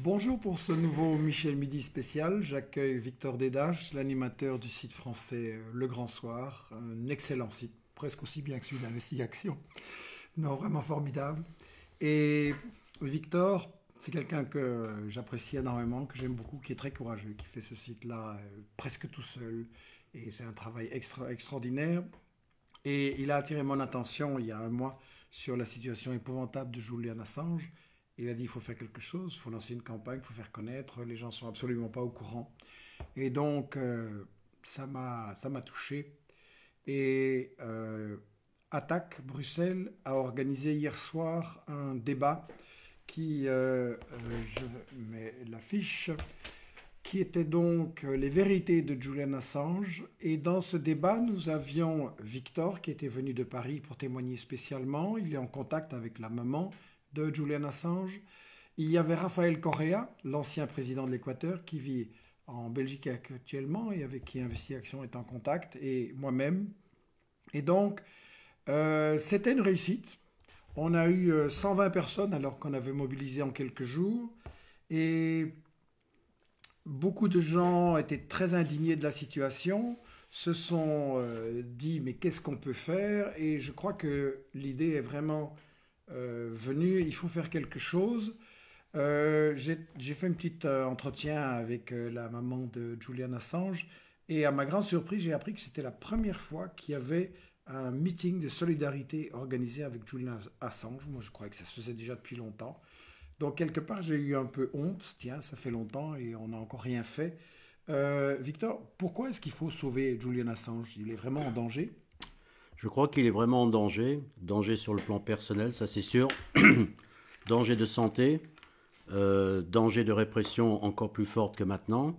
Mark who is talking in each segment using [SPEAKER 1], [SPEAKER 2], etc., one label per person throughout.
[SPEAKER 1] Bonjour pour ce nouveau Michel Midi spécial. J'accueille Victor Dédache, l'animateur du site français euh, Le Grand Soir. Un excellent site, presque aussi bien que celui d'Investi Non, vraiment formidable. Et Victor, c'est quelqu'un que j'apprécie énormément, que j'aime beaucoup, qui est très courageux, qui fait ce site-là euh, presque tout seul. Et c'est un travail extraordinaire. Et il a attiré mon attention il y a un mois sur la situation épouvantable de Julian Assange il a dit il faut faire quelque chose, il faut lancer une campagne, il faut faire connaître, les gens ne sont absolument pas au courant. Et donc, euh, ça m'a touché. Et euh, Attaque Bruxelles a organisé hier soir un débat qui, euh, je mets l'affiche, qui était donc les vérités de Julian Assange. Et dans ce débat, nous avions Victor qui était venu de Paris pour témoigner spécialement. Il est en contact avec la maman de Julian Assange. Il y avait Raphaël Correa, l'ancien président de l'Équateur, qui vit en Belgique actuellement et avec qui InvestiAction est en contact, et moi-même. Et donc, euh, c'était une réussite. On a eu 120 euh, personnes alors qu'on avait mobilisé en quelques jours. Et beaucoup de gens étaient très indignés de la situation, se sont euh, dit mais qu'est-ce qu'on peut faire Et je crois que l'idée est vraiment euh, venu, il faut faire quelque chose. Euh, j'ai fait un petit euh, entretien avec la maman de Julian Assange et à ma grande surprise, j'ai appris que c'était la première fois qu'il y avait un meeting de solidarité organisé avec Julian Assange. Moi, je croyais que ça se faisait déjà depuis longtemps. Donc, quelque part, j'ai eu un peu honte. Tiens, ça fait longtemps et on n'a encore rien fait. Victor, pourquoi est-ce qu'il faut sauver Julian Assange Il est vraiment en danger
[SPEAKER 2] je crois qu'il est vraiment en danger. Danger sur le plan personnel, ça c'est sûr. danger de santé, euh, danger de répression encore plus forte que maintenant.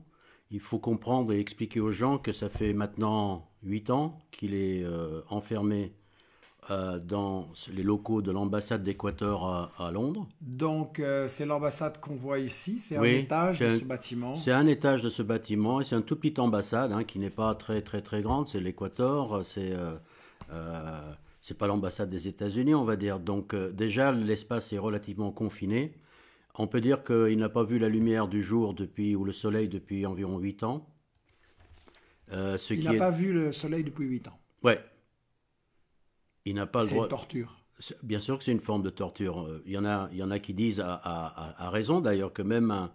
[SPEAKER 2] Il faut comprendre et expliquer aux gens que ça fait maintenant 8 ans qu'il est euh, enfermé euh, dans les locaux de l'ambassade d'Équateur à, Londres.
[SPEAKER 1] Donc c'est l'ambassade qu'on voit ici, c'est un étage de ce bâtiment. C'est
[SPEAKER 2] un étage de ce bâtiment et c'est un tout petit ambassade hein, qui n'est pas très très très grande, c'est l'Équateur, c'est... Euh, c'est pas l'ambassade des États-Unis, on va dire. Donc euh, déjà, l'espace est relativement confiné. On peut dire qu'il n'a pas vu la lumière du jour depuis, ou le soleil depuis environ 8 ans. Euh, ce il n'a pas
[SPEAKER 1] vu le soleil depuis 8 ans.
[SPEAKER 2] Ouais. Il n'a pas le droit. C'est une torture. Bien sûr que c'est une forme de torture. Il y en a, il y en a qui disent, à, à raison d'ailleurs, que même un,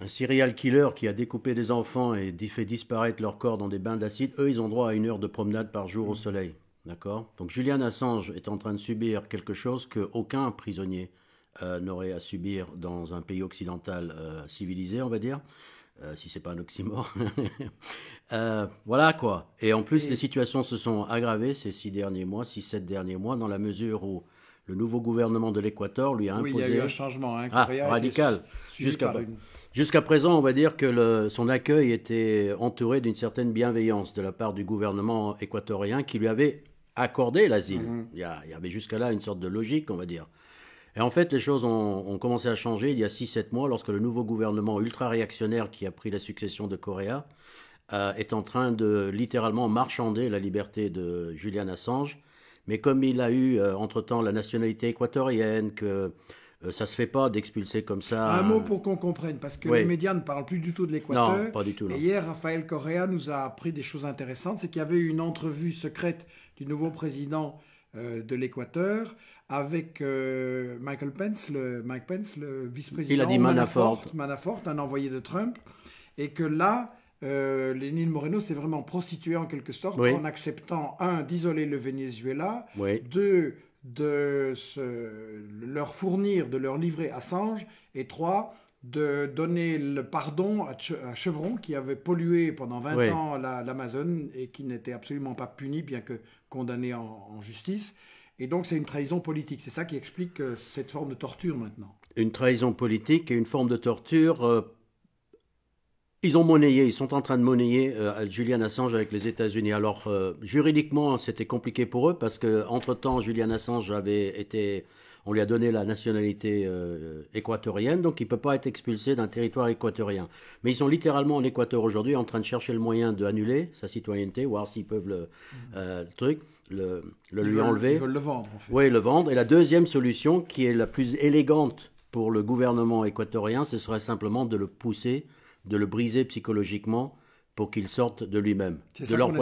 [SPEAKER 2] un serial killer qui a découpé des enfants et fait disparaître leurs corps dans des bains d'acide, eux, ils ont droit à une heure de promenade par jour au mm. soleil. D'accord Donc Julian Assange est en train de subir quelque chose qu'aucun prisonnier euh, n'aurait à subir dans un pays occidental euh, civilisé, on va dire. si euh, si c'est pas un oxymore. voilà quoi. Et en plus, les situations se sont aggravées ces six derniers mois, six, sept derniers mois, dans la mesure où le nouveau gouvernement de l'Équateur lui a imposé. il y a eu un changement hein, ah, radical. Jusqu'à présent, on va dire que son accueil était entouré d'une certaine bienveillance de la part du gouvernement équatorien qui lui avait accordé l'asile. Mhm. il, y avait jusqu'à là une sorte de logique, on va dire. Et en fait, les choses ont, commencé à changer il y a 6-7 mois lorsque le nouveau gouvernement ultra-réactionnaire qui a pris la succession de Coréa euh, est en train de littéralement marchander la liberté de Julian Assange mais comme il a eu euh, entre-temps la nationalité équatorienne, que ça euh, ça se fait pas d'expulser comme ça. Un, mot pour
[SPEAKER 1] qu'on comprenne, parce que les médias ne parlent plus du tout de l'Équateur. Non, pas du tout. hier, Raphaël Correa nous a appris des choses intéressantes. C'est qu'il y avait eu une entrevue secrète du nouveau président euh, de l'Équateur avec Michael Pence, le, Mike Pence, le vice-président. Il a dit Manafort. Manafort, un envoyé de Trump. Et que là, euh, Lénine Moreno s'est vraiment prostitué en quelque sorte en acceptant, un, d'isoler le Venezuela, deux, de leur fournir, de leur livrer Assange, et trois, de donner le pardon à, Chevron qui avait pollué pendant 20 ans l'Amazon et qui n'était absolument pas puni, bien que condamné en, en justice. Et donc c'est une trahison politique. C'est ça qui explique euh, cette forme de torture maintenant.
[SPEAKER 2] Une trahison politique et une forme de torture euh, ils ont monnayé, ils sont en train de monnayer euh, Julian Assange avec les États-Unis. Alors euh, juridiquement, c'était compliqué pour eux parce que temps, Julian Assange avait été, on lui a donné la nationalité euh, équatorienne, donc il ne peut pas être expulsé d'un territoire équatorien. Mais ils sont littéralement en Équateur aujourd'hui, en train de chercher le moyen d'annuler sa citoyenneté, voir s'ils peuvent le, mmh. truc le, lui enlever. Ils veulent le vendre. En fait. Oui, le vendre. Et la deuxième solution, qui est la plus élégante pour le gouvernement équatorien, ce serait simplement de le pousser de le briser psychologiquement pour qu'il sorte de lui-même, de leur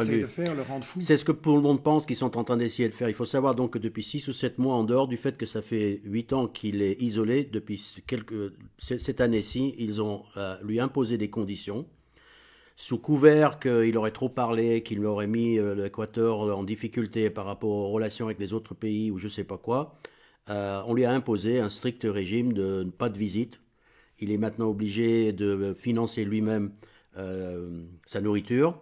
[SPEAKER 2] C'est ce que tout le monde pense qu'ils sont en train d'essayer de faire. Il faut savoir donc que depuis 6 ou 7 mois, en dehors du fait que ça fait 8 ans qu'il est isolé, depuis quelques, cette année-ci, ils ont euh, lui imposé des conditions, sous couvert qu'il aurait trop parlé, qu'il aurait mis euh, l'Équateur en difficulté par rapport aux relations avec les autres pays ou je ne sais pas quoi. Euh, on lui a imposé un strict régime de pas de visite, il est maintenant obligé de financer lui-même euh, sa nourriture.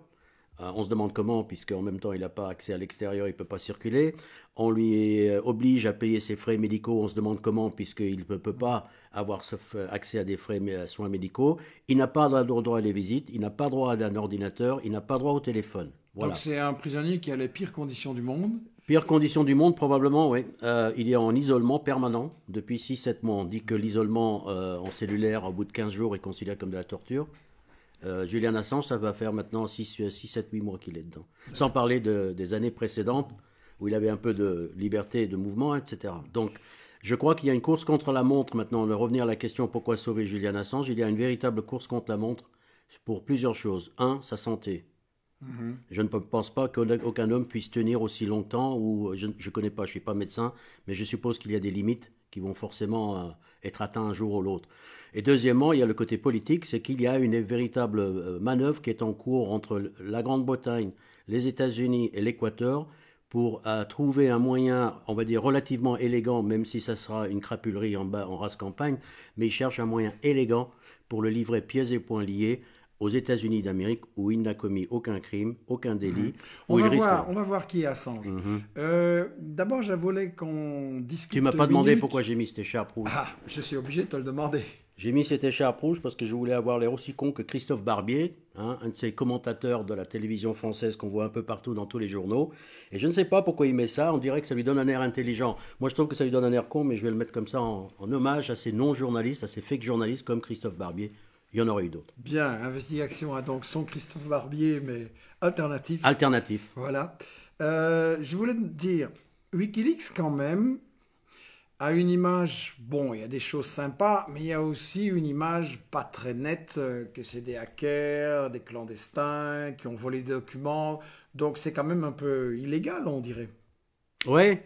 [SPEAKER 2] Euh, on se demande comment, puisque en même temps, il n'a pas accès à l'extérieur, il ne peut pas circuler. On lui oblige à payer ses frais médicaux. On se demande comment, puisqu'il ne peut, pas avoir accès à des frais à soins médicaux. Il n'a pas droit à des visites, il n'a pas droit à un ordinateur, il n'a pas droit au téléphone. Voilà. Donc c'est
[SPEAKER 1] un prisonnier qui a les pires conditions du monde
[SPEAKER 2] Pire condition du monde, probablement, oui. Euh, il est en isolement permanent depuis 6-7 mois. On dit que l'isolement euh, en cellulaire au bout de 15 jours est considéré comme de la torture. Euh, Julian Assange, ça va faire maintenant 6-7-8 mois qu'il est dedans. Sans parler des années précédentes où il avait un peu de liberté de mouvement, etc. Donc, je crois qu'il y a une course contre la montre maintenant. va revenir à la question pourquoi sauver Julian Assange, il y a une véritable course contre la montre pour plusieurs choses. Un, sa santé. Mhm. Je ne pense pas qu'aucun homme puisse tenir aussi longtemps, ou je ne connais pas, je ne suis pas médecin, mais je suppose qu'il y a des limites qui vont forcément euh, être atteintes un jour ou l'autre. Et deuxièmement, il y a le côté politique, c'est qu'il y a une véritable euh, manœuvre qui est en cours entre la Grande-Bretagne, les États-Unis et l'Équateur pour euh, trouver un moyen, on va dire relativement élégant, même si ça sera une crapulerie en bas en race campagne, mais ils cherchent un moyen élégant pour le livrer pieds et poings liés aux États-Unis d'Amérique où il n'a commis aucun crime, aucun délit. Mhm. on, va voir,
[SPEAKER 1] on va voir qui est Assange. Mhm. Euh, d'abord, je qu'on discute. Tu m'as pas demandé pourquoi
[SPEAKER 2] j'ai mis cette écharpe rouge. Ah, je suis obligé de te le demander. J'ai mis cette écharpe rouge parce que je voulais avoir l'air aussi con que Christophe Barbier, hein, un de ces commentateurs de la télévision française qu'on voit un peu partout dans tous les journaux. Et je ne sais pas pourquoi il met ça, on dirait que ça lui donne un air intelligent. Moi je trouve que ça lui donne un air con, mais je vais le mettre comme ça en hommage à ces non-journalistes, à ces fake journalistes comme Christophe Barbier, il y en aurait eu d'autres.
[SPEAKER 1] Bien, Investigation a donc son Christophe Barbier, mais alternatif. Alternatif. Voilà. Euh, je voulais dire, Wikileaks quand même a une image, bon, il y a des choses sympas, mais il y a aussi une image pas très nette, euh, que c'est des hackers, des clandestins qui ont volé des documents, donc c'est quand même un peu illégal, on dirait.
[SPEAKER 2] Ouais,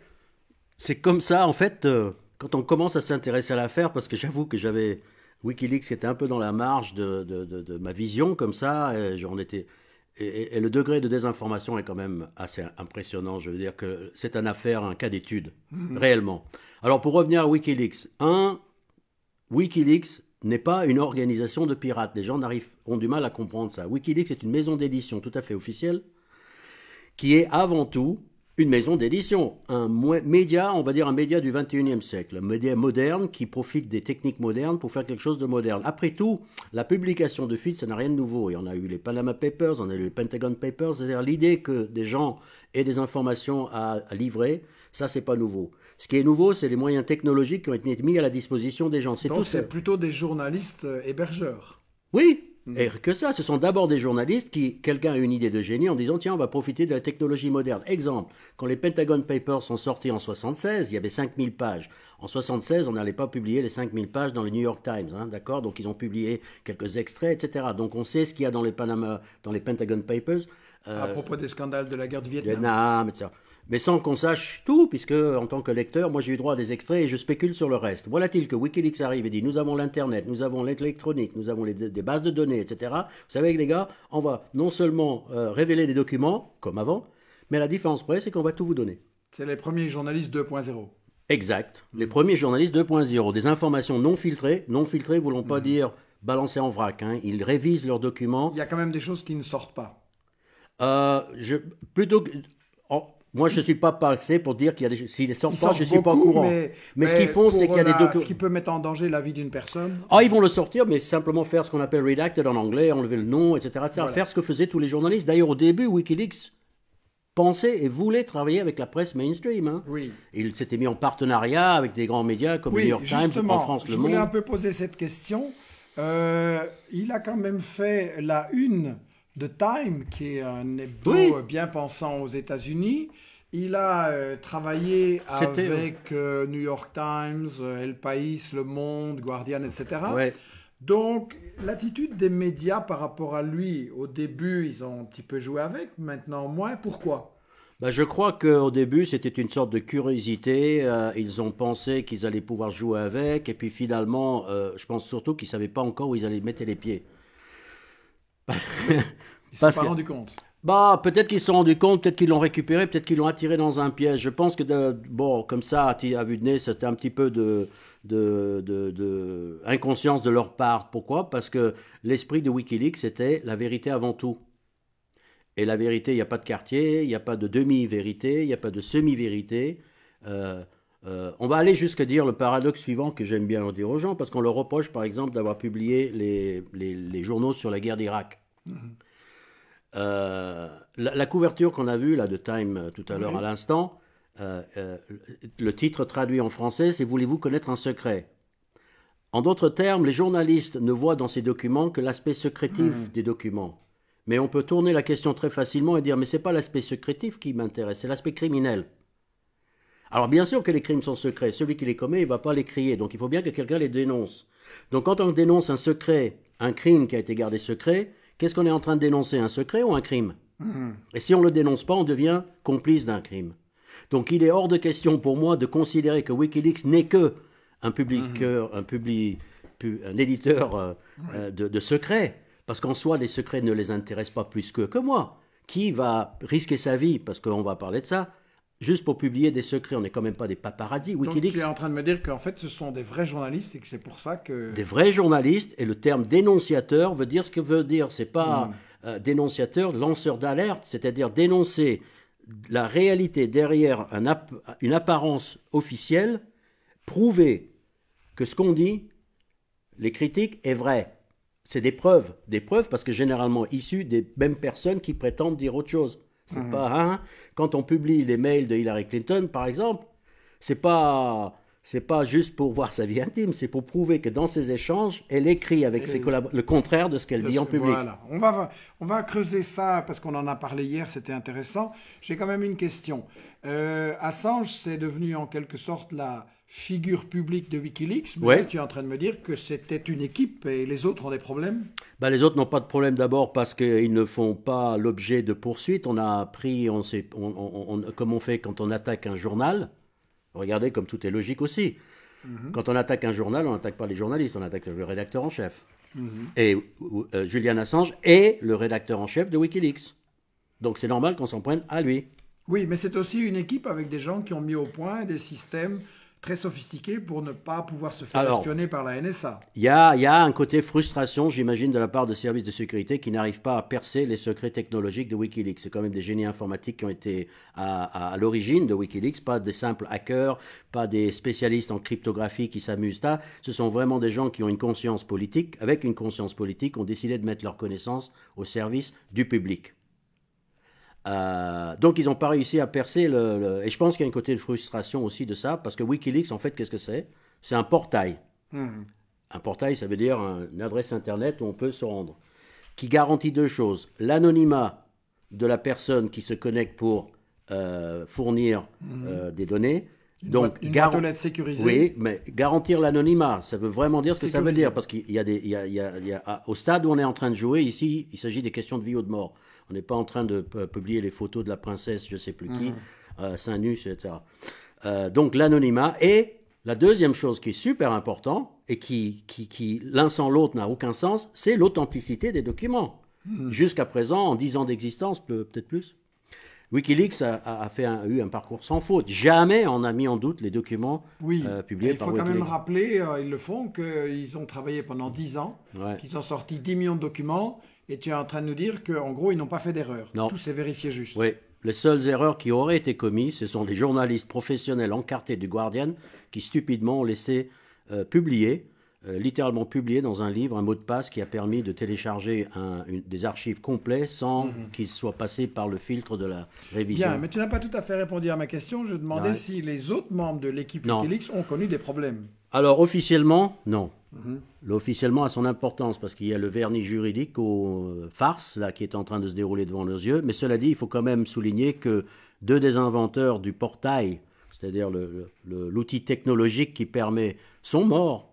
[SPEAKER 2] c'est comme ça, en fait, euh, quand on commence à s'intéresser à l'affaire, parce que j'avoue que j'avais Wikileaks était un peu dans la marge de, ma vision comme ça. Et j'en Et, le degré de désinformation est quand même assez impressionnant. Je veux dire que c'est un affaire, un cas d'étude, mhm. réellement. Alors pour revenir à Wikileaks, un, Wikileaks n'est pas une organisation de pirates. Les gens ont du mal à comprendre ça. Wikileaks est une maison d'édition tout à fait officielle qui est avant tout une maison d'édition, un média, on va dire un média du 21e siècle, un média moderne qui profite des techniques modernes pour faire quelque chose de moderne. Après tout, la publication de fuites, ça n'a rien de nouveau. Et on a eu les Panama Papers, on a eu les Pentagon Papers, c'est-à-dire l'idée que des gens aient des informations à, livrer, ça c'est pas nouveau. Ce qui est nouveau, c'est les moyens technologiques qui ont été mis à la disposition des gens. Donc c'est
[SPEAKER 1] plutôt des journalistes euh, hébergeurs.
[SPEAKER 2] Oui, et que ça, ce sont d'abord des journalistes qui, quelqu'un a une idée de génie en disant tiens, on va profiter de la technologie moderne. Exemple, quand les Pentagon Papers sont sortis en 76, il y avait 5000 pages. En 76, on n'allait pas publier les 5000 pages dans le New York Times, hein, d'accord Donc ils ont publié quelques extraits, etc. Donc on sait ce qu'il y a dans les Panama, dans les Pentagon Papers. Euh, à
[SPEAKER 1] propos des scandales de la
[SPEAKER 2] guerre du Vietnam mais sans qu'on sache tout, puisque en tant que lecteur, moi j'ai eu droit à des extraits et je spécule sur le reste. Voilà-t-il que Wikileaks arrive et dit nous avons l'Internet, nous avons l'électronique, nous avons des bases de données, etc. Vous savez les gars, on va non seulement euh, révéler des documents, comme avant, mais la différence près, c'est qu'on va tout vous donner.
[SPEAKER 1] C'est les premiers journalistes 2.0.
[SPEAKER 2] Exact. Les premiers journalistes 2.0, des informations non filtrées, non filtrées voulons pas mmh. dire balancées en vrac. Hein. Ils révisent leurs documents. Il y a quand même des choses qui ne sortent pas. Euh, je, plutôt que, moi, je ne suis pas passé pour dire qu'il y a des. S'ils ne sortent pas, je ne suis pas au courant. Mais, ce qu'ils font, c'est qu'il y a des documents. Ce qui
[SPEAKER 1] peut mettre en danger la vie d'une personne.
[SPEAKER 2] Ah, ils vont le sortir, mais simplement faire ce qu'on appelle redacted en anglais, enlever le nom, etc. Faire ce que faisaient tous les journalistes. D'ailleurs, au début, Wikileaks pensait et voulait travailler avec la presse mainstream. Hein. Oui. Il s'était mis en partenariat avec des grands médias comme le New York Times, en France, Le Monde. Je voulais un peu
[SPEAKER 1] poser cette question. Euh, il a quand même fait la une de Time, qui est un hebdo bien pensant aux États-Unis. Il a euh, travaillé avec euh, New York Times, euh, El País, Le Monde, Guardian, etc. Donc, l'attitude des médias par rapport à lui, au début, ils ont un petit peu joué avec, maintenant moins. Pourquoi
[SPEAKER 2] bah, je crois qu'au début, c'était une sorte de curiosité. ils ont pensé qu'ils allaient pouvoir jouer avec. Et puis finalement, je pense surtout qu'ils ne savaient pas encore où ils allaient mettre les pieds. Ils ne se sont pas rendus compte. Bah, peut-être qu'ils se sont rendus compte, peut-être qu'ils l'ont récupéré, peut-être qu'ils l'ont attiré dans un piège. Je pense que, bon, comme ça, à vue de nez, c'était un petit peu de, de, de, de, leur part. Pourquoi Parce que l'esprit de Wikileaks, c'était la vérité avant tout. Et la vérité, il n'y a pas de quartier, il n'y a pas de demi-vérité, il n'y a pas de semi-vérité. Euh, euh, on va aller jusqu'à dire le paradoxe suivant que j'aime bien dire aux gens, parce qu'on leur reproche, par exemple, d'avoir publié les, journaux sur la guerre d'Irak. Mm-hmm. Euh, la, couverture qu'on a vue là de Time euh, tout à l'heure à l'instant, euh, le titre traduit en français, c'est Voulez-vous connaître un secret En d'autres termes, les journalistes ne voient dans ces documents que l'aspect secrétif hmm. des documents. Mais on peut tourner la question très facilement et dire Mais n'est pas l'aspect secrétif qui m'intéresse, c'est l'aspect criminel. Alors bien sûr que les crimes sont secrets, celui qui les commet, il ne va pas les crier, donc il faut bien que quelqu'un les dénonce. Donc quand on dénonce un secret, un crime qui a été gardé secret, qu'est-ce qu'on est en train de dénoncer Un secret ou un crime mhm. Et si on ne le dénonce pas, on devient complice d'un crime. Donc il est hors de question pour moi de considérer que Wikileaks n'est que un mhm. un, éditeur euh, euh, de, secrets, parce qu'en soi, les secrets ne les intéressent pas plus que, que moi. Qui va risquer sa vie, parce qu'on va parler de ça, juste pour publier des secrets. On n'est quand même pas des paparazzis. Wikileaks.
[SPEAKER 1] Donc tu es en train de me dire qu'en fait, ce sont des vrais journalistes et que c'est pour ça que. Des vrais
[SPEAKER 2] journalistes et le terme dénonciateur veut dire ce que veut dire. C'est pas hmm. euh, dénonciateur, lanceur d'alerte, c'est-à-dire dénoncer la réalité derrière une apparence officielle, prouver que ce qu'on dit, les critiques, est vrai. C'est des preuves, des preuves parce que généralement issues des mêmes personnes qui prétendent dire autre chose. C'est mhm. pas hein. Quand on publie les mails de Hillary Clinton, par exemple, c'est pas c'est pas juste pour voir sa vie intime, c'est pour prouver que dans ses échanges, elle écrit avec ses le contraire de ce qu'elle dit en public. Voilà.
[SPEAKER 1] On va, on va creuser ça parce qu'on en a parlé hier, c'était intéressant. J'ai quand même une question. Euh, Assange, c'est devenu en quelque sorte la, figure publique de Wikileaks, mais tu es en train de me dire que c'était une équipe et les autres ont des problèmes
[SPEAKER 2] ben, Les autres n'ont pas de problème d'abord parce qu'ils ne font pas l'objet de poursuites. On a appris, on comme on fait quand on attaque un journal, regardez comme tout est logique aussi. Mhm. Quand on attaque un journal, on attaque pas les journalistes, on attaque le rédacteur en chef. Mhm. Et euh, Julian Assange est le rédacteur en chef de Wikileaks. Donc c'est normal qu'on s'en prenne à lui.
[SPEAKER 1] Oui, mais c'est aussi une équipe avec des gens qui ont mis au point des systèmes très sophistiqué pour ne pas pouvoir se faire espionner par la NSA.
[SPEAKER 2] Il y, a, un côté frustration, j'imagine, de la part de services de sécurité qui n'arrivent pas à percer les secrets technologiques de Wikileaks. C'est quand même des génies informatiques qui ont été à, l'origine de Wikileaks, pas des simples hackers, pas des spécialistes en cryptographie qui s'amusent à. Ce sont vraiment des gens qui ont une conscience politique, avec une conscience politique, ont décidé de mettre leurs connaissances au service du public. Euh, donc ils n'ont pas réussi à percer le, Et je pense qu'il y a un côté de frustration aussi de ça, parce que Wikileaks, en fait, qu'est-ce que c'est C'est un portail. Hmm. Un portail, ça veut dire une adresse Internet où on peut se rendre, qui garantit deux choses. L'anonymat de la personne qui se connecte pour euh, fournir hmm. euh, des données. Une donc, garantir sécurisée. Oui, mais garantir l'anonymat, ça veut vraiment dire ce que ça veut dire, parce qu'il y a des, au stade où on est en train de jouer ici, il s'agit des questions de vie ou de mort. On n'est pas en train de publier les photos de la princesse, je ne sais plus qui, mhm. euh, saint nus, etc. Euh, donc l'anonymat. Et la deuxième chose qui est super importante et qui, qui, qui l'un sans l'autre n'a aucun sens, c'est l'authenticité des documents. Mhm. Jusqu'à présent, en dix ans d'existence, peut-être plus, Wikileaks a, fait un, eu un parcours sans faute. Jamais on a mis en doute les documents euh, publiés par Wikileaks. Il faut quand même
[SPEAKER 1] rappeler, ils le font, qu'ils ont travaillé pendant dix ans, qu'ils ont sorti 10 millions de documents, et tu es en train de nous dire qu'en gros, ils n'ont pas fait d'erreur. Non. Tout s'est
[SPEAKER 2] vérifié juste. Oui. Les seules erreurs qui auraient été commises, ce sont des journalistes professionnels encartés du Guardian qui stupidement ont laissé euh, publier euh, littéralement publié dans un livre un mot de passe qui a permis de télécharger des archives complets sans mhm. qu'ils soient passés par le filtre de la révision. Bien, mais
[SPEAKER 1] tu n'as pas tout à fait répondu à ma question. Je demandais si les autres membres de l'équipe Wikileaks ont connu des problèmes.
[SPEAKER 2] Alors officiellement, non. Mhm. Officiellement a son importance parce qu'il y a le vernis juridique aux euh, farces là, qui est en train de se dérouler devant nos yeux. Mais cela dit, il faut quand même souligner que deux des inventeurs du portail, c'est-à-dire l'outil technologique qui permet, sont morts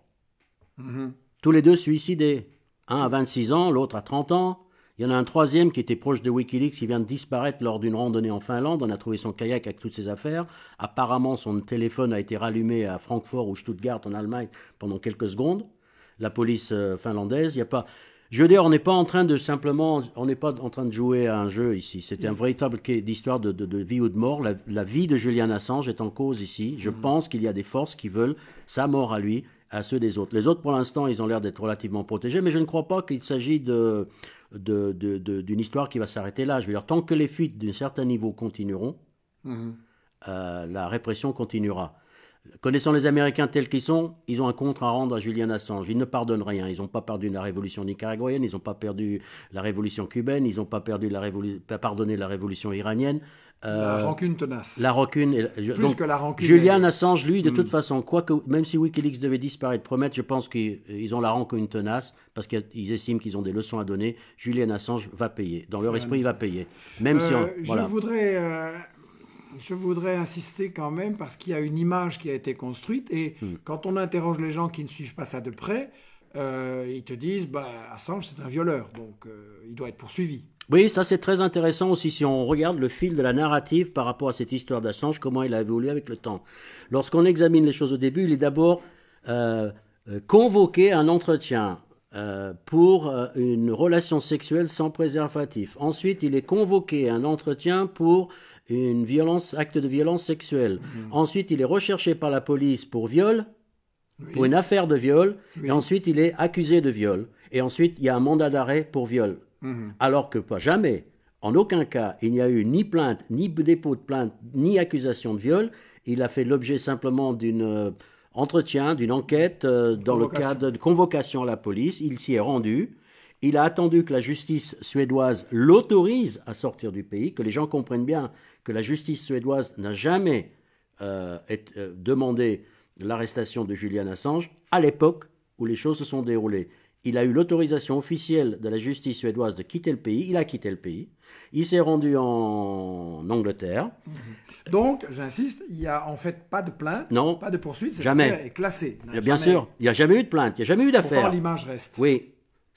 [SPEAKER 2] tous les deux suicidés. Un à 26 ans, l'autre à 30 ans. Il y en a un troisième qui était proche de Wikileaks, qui vient de disparaître lors d'une randonnée en Finlande. On a trouvé son kayak avec toutes ses affaires. Apparemment, son téléphone a été rallumé à Francfort ou Stuttgart en Allemagne pendant quelques secondes. La police euh, finlandaise, il n'y a pas. Je veux dire, on n'est pas en train de simplement, on n'est pas en train de jouer à un jeu ici. c'était un véritable d'histoire de, vie ou de mort. La, vie de Julian Assange est en cause ici. Je mhm. pense qu'il y a des forces qui veulent sa mort à lui à ceux des autres. Les autres, pour l'instant, ils ont l'air d'être relativement protégés, mais je ne crois pas qu'il s'agit de, d'une histoire qui va s'arrêter là. Je veux dire, tant que les fuites d'un certain niveau continueront, mhm. euh, la répression continuera. Connaissant les Américains tels qu'ils sont, ils ont un contre à rendre à Julian Assange. Ils ne pardonnent rien. Ils n'ont pas perdu la révolution nicaraguayenne, ils n'ont pas perdu la révolution cubaine, ils n'ont pas perdu la pardonné la révolution iranienne la euh, rancune tenace. La Plus que la rancune. Julian Assange, lui, de hmm. toute façon, quoi que, même si Wikileaks devait disparaître, promettre, je pense qu'ils ont la rancune tenace parce qu'ils estiment qu'ils ont des leçons à donner. Julian Assange va payer. Dans leur esprit, il va payer. Même si euh, on, Je
[SPEAKER 1] voudrais euh, je voudrais insister quand même parce qu'il y a une image qui a été construite et hmm. quand on interroge les gens qui ne suivent pas ça de près, ils te disent bah, Assange c'est un violeur donc il doit être poursuivi.
[SPEAKER 2] Oui, ça c'est très intéressant aussi si on regarde le fil de la narrative par rapport à cette histoire d'Assange, comment il a évolué avec le temps. Lorsqu'on examine les choses au début, il est d'abord euh, euh, convoqué à un entretien euh, pour une relation sexuelle sans préservatif. Ensuite, il est convoqué à un entretien pour une violence, acte de violence sexuelle. Mhm. Ensuite, il est recherché par la police pour viol, pour une affaire de viol, et ensuite il est accusé de viol. Et ensuite, il y a un mandat d'arrêt pour viol. Mhm. Alors que pas jamais, en aucun cas, il n'y a eu ni plainte, ni dépôt de plainte, ni accusation de viol. Il a fait l'objet simplement d'un euh, entretien, d'une enquête euh, dans le cadre de convocation à la police. Il s'y est rendu. Il a attendu que la justice suédoise l'autorise à sortir du pays, que les gens comprennent bien que la justice suédoise n'a jamais euh, demandé l'arrestation de Julian Assange à l'époque où les choses se sont déroulées il a eu l'autorisation officielle de la justice suédoise de quitter le pays. Il a quitté le pays. Il s'est rendu en Angleterre.
[SPEAKER 1] Mhm. Donc, j'insiste, il n'y a en fait pas de plainte, non, pas de poursuite. jamais. Il est eh Bien sûr,
[SPEAKER 2] il n'y a jamais eu de plainte, il n'y a jamais eu d'affaire. Pourtant, l'image reste. Oui,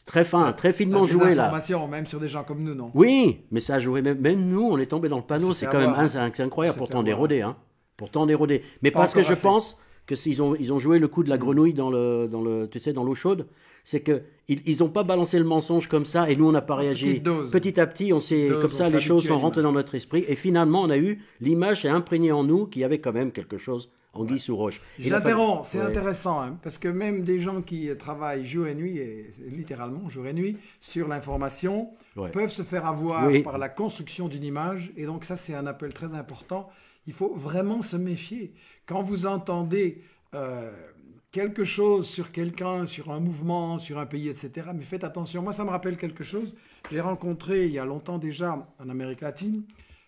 [SPEAKER 2] très fin, très finement joué là.
[SPEAKER 1] même sur des gens comme nous, non
[SPEAKER 2] Oui, mais ça a joué. Même, nous, on est tombé dans le panneau. C'est quand même incroyable. Pourtant, dérodé, hein. Pourtant, dérodé. Mais parce que je pense que ont, ils ont joué le coup de la mm. grenouille dans le, dans le, tu sais, dans l'eau chaude, c'est que ils, ils pas balancé le mensonge comme ça et nous on n'a pas réagi. Petit à petit, on s'est comme ça, les choses sont rentrées dans notre esprit et finalement on a eu l'image est imprégnée en nous qu'il y avait quand même quelque chose en guise sous roche. j'interromps, c'est intéressant,
[SPEAKER 1] hein, parce que même des gens qui euh, travaillent jour et nuit, et littéralement jour et nuit, sur l'information, peuvent se faire avoir par la construction d'une image, et donc ça c'est un appel très important. Il faut vraiment se méfier. Quand vous entendez euh, quelque chose sur quelqu'un, sur un mouvement, sur un pays, etc., mais faites attention. Moi, ça me rappelle quelque chose. J'ai rencontré il y a longtemps déjà en Amérique latine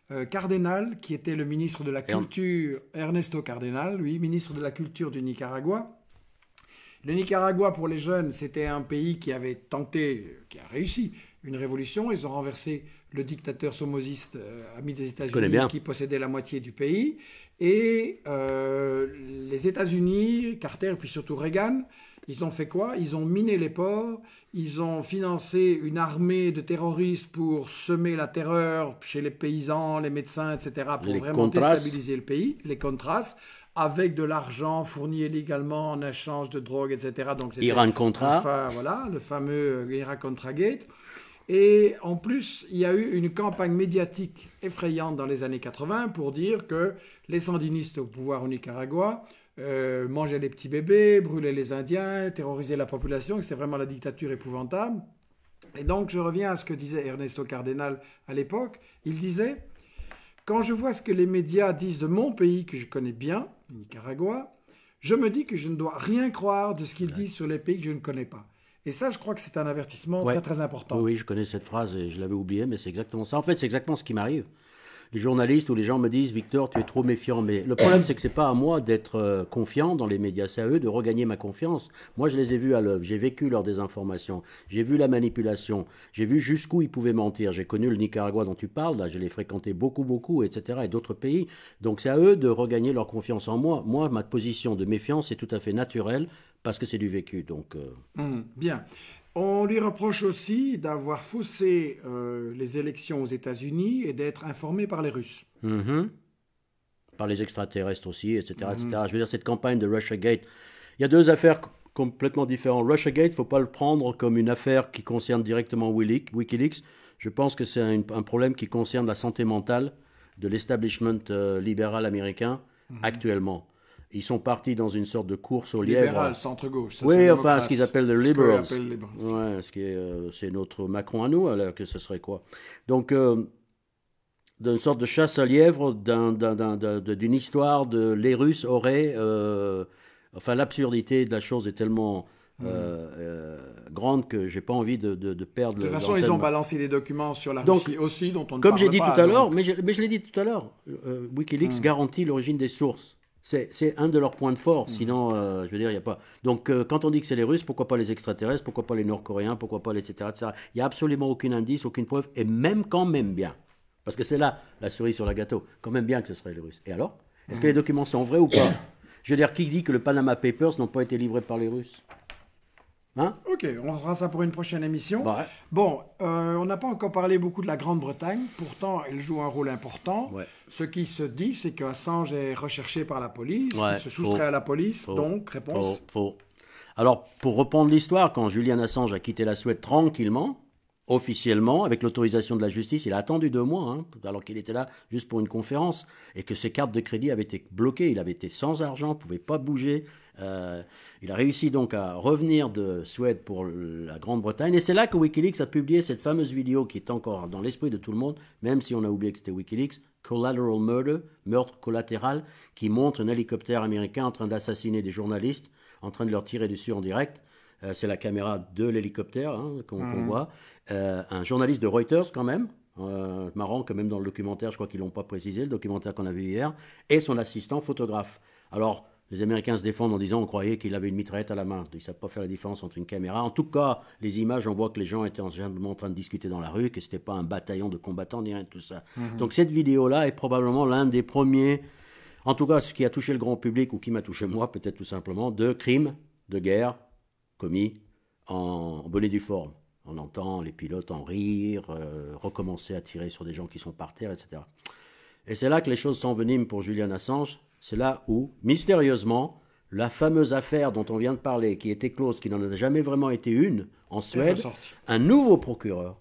[SPEAKER 1] euh, Cardenal, qui était le ministre de la Culture, Ernesto Cardenal, lui, ministre de la Culture du Nicaragua. Le Nicaragua, pour les jeunes, c'était un pays qui avait tenté, qui a réussi une révolution. Ils ont renversé le dictateur somoziste euh, ami des États-Unis qui possédait la moitié du pays. Et euh, les États-Unis, Carter et puis surtout Reagan, ils ont fait quoi Ils ont miné les ports, ils ont financé une armée de terroristes pour semer la terreur chez les paysans, les médecins, etc., pour vraiment déstabiliser le pays, les contrastes, avec de l'argent fourni illégalement en échange de drogue, etc. Donc, Iran Contra. voilà, le fameux euh, Iran Contra Gate. Et en plus, il y a eu une campagne médiatique effrayante dans les années 80 pour dire que les sandinistes au pouvoir au Nicaragua euh, mangeaient les petits bébés, brûlaient les Indiens, terrorisaient la population, que c'est vraiment la dictature épouvantable. Et donc, je reviens à ce que disait Ernesto Cardenal à l'époque. Il disait Quand je vois ce que les médias disent de mon pays que je connais bien, le Nicaragua, je me dis que je ne dois rien croire de ce qu'ils disent sur les pays que je ne connais pas. Et ça, je crois que c'est un avertissement très très important.
[SPEAKER 2] Oui, oui, je connais cette phrase et je l'avais oubliée, mais c'est exactement ça. En fait, c'est exactement ce qui m'arrive les journalistes ou les gens me disent Victor, tu es trop méfiant. Mais le problème, c'est que ce n'est pas à moi d'être euh, confiant dans les médias, c'est à eux de regagner ma confiance. Moi, je les ai vus à l'œuvre, j'ai vécu leur désinformation, j'ai vu la manipulation, j'ai vu jusqu'où ils pouvaient mentir. J'ai connu le Nicaragua dont tu parles, là, je l'ai fréquenté beaucoup, beaucoup, etc. et d'autres pays. Donc, c'est à eux de regagner leur confiance en moi. Moi, ma position de méfiance est tout à fait naturelle parce que c'est du vécu. Donc, euh,
[SPEAKER 1] mmh, bien. On lui reproche aussi d'avoir faussé euh, les élections aux États-Unis et d'être informé par les Russes.
[SPEAKER 2] Mhm. Par les extraterrestres aussi, etc., etc. Mhm. Je veux dire, cette campagne de Russiagate, il y a deux affaires complètement différentes. Russiagate, il ne faut pas le prendre comme une affaire qui concerne directement Wikileaks. Je pense que c'est un, problème qui concerne la santé mentale de l'establishment euh, libéral américain mhm. actuellement ils sont partis dans une sorte de course au lièvre. Libéral, centre-gauche. Oui, enfin, ce qu'ils appellent les liberals. Ce, Ouais, ce qui euh, c'est notre Macron à nous, alors que ce serait quoi. Donc, euh, d'une sorte de chasse à lièvre, d'une histoire de les Russes auraient. Euh, enfin, l'absurdité de la chose est tellement. Mm. grande que j'ai pas envie de, de, de perdre. De toute façon, ils ont
[SPEAKER 1] balancé des documents sur la donc, Russie aussi dont on ne Comme j'ai dit, tout à l'heure,
[SPEAKER 2] mais, je l'ai dit tout à l'heure, Wikileaks mm. garantit l'origine des sources. C'est un de leurs points de force, mmh. sinon, euh, je veux dire, il n'y a pas. Donc, euh, quand on dit que c'est les Russes, pourquoi pas les extraterrestres, pourquoi pas les Nord-Coréens, pourquoi pas, les, etc. Il n'y a absolument aucun indice, aucune preuve, et même quand même bien, parce que c'est là la cerise sur la gâteau, quand même bien que ce serait les Russes. Et alors Est-ce que mmh. les documents sont vrais ou pas Je veux dire, qui dit que le Panama Papers n'ont pas été livrés par les Russes Hein
[SPEAKER 1] ok, on fera ça pour une prochaine émission. Bon, euh, on n'a pas encore parlé beaucoup de la Grande-Bretagne, pourtant elle joue un rôle important. Ce qui se dit, c'est que est recherché par la police, se soustrait à la police,
[SPEAKER 2] donc réponse. Alors, pour reprendre l'histoire, quand Julian Assange a quitté la Suède tranquillement, officiellement, avec l'autorisation de la justice, il a attendu deux mois, hein, alors qu'il était là juste pour une conférence, et que ses cartes de crédit avaient été bloquées, il avait été sans argent, ne pouvait pas bouger. Euh, il a réussi donc à revenir de Suède pour la Grande-Bretagne, et c'est là que Wikileaks a publié cette fameuse vidéo qui est encore dans l'esprit de tout le monde, même si on a oublié que c'était Wikileaks, Collateral Murder, meurtre collatéral, qui montre un hélicoptère américain en train d'assassiner des journalistes, en train de leur tirer dessus en direct. Euh, c'est la caméra de l'hélicoptère hein, qu'on mmh. voit. Euh, un journaliste de Reuters quand même. Euh, marrant quand même dans le documentaire, je crois qu'ils l'ont pas précisé, le documentaire qu'on a vu hier, et son assistant photographe. Alors, les Américains se défendent en disant qu'on croyait qu'il avait une mitraillette à la main. Ils ne savent pas faire la différence entre une caméra. En tout cas, les images, on voit que les gens étaient en train de discuter dans la rue, que ce n'était pas un bataillon de combattants ni rien de tout ça. Mmh. Donc cette vidéo-là est probablement l'un des premiers, en tout cas ce qui a touché le grand public ou qui m'a touché moi, peut-être tout simplement, de crimes de guerre commis en bonnet du forme. On entend les pilotes en rire, euh, recommencer à tirer sur des gens qui sont par terre, etc. Et c'est là que les choses s'enveniment pour Julian Assange. C'est là où, mystérieusement, la fameuse affaire dont on vient de parler, qui était close, qui n'en a jamais vraiment été une, en Suède, un nouveau procureur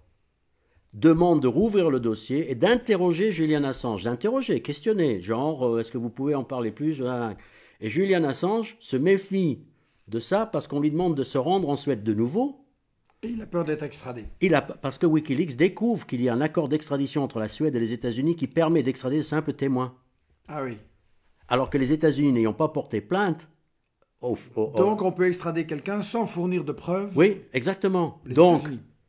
[SPEAKER 2] demande de rouvrir le dossier et d'interroger Julian Assange, d'interroger, questionner, genre, euh, est-ce que vous pouvez en parler plus Et Julian Assange se méfie de ça parce qu'on lui demande de se rendre en Suède de nouveau. Et
[SPEAKER 1] il a peur d'être extradé.
[SPEAKER 2] Il a, parce que Wikileaks découvre qu'il y a un accord d'extradition entre la Suède et les États-Unis qui permet d'extrader de simples témoins. Ah oui. Alors que les États-Unis n'ayant pas porté plainte, Donc
[SPEAKER 1] on peut extrader quelqu'un sans fournir de preuves.
[SPEAKER 2] Oui, exactement. donc,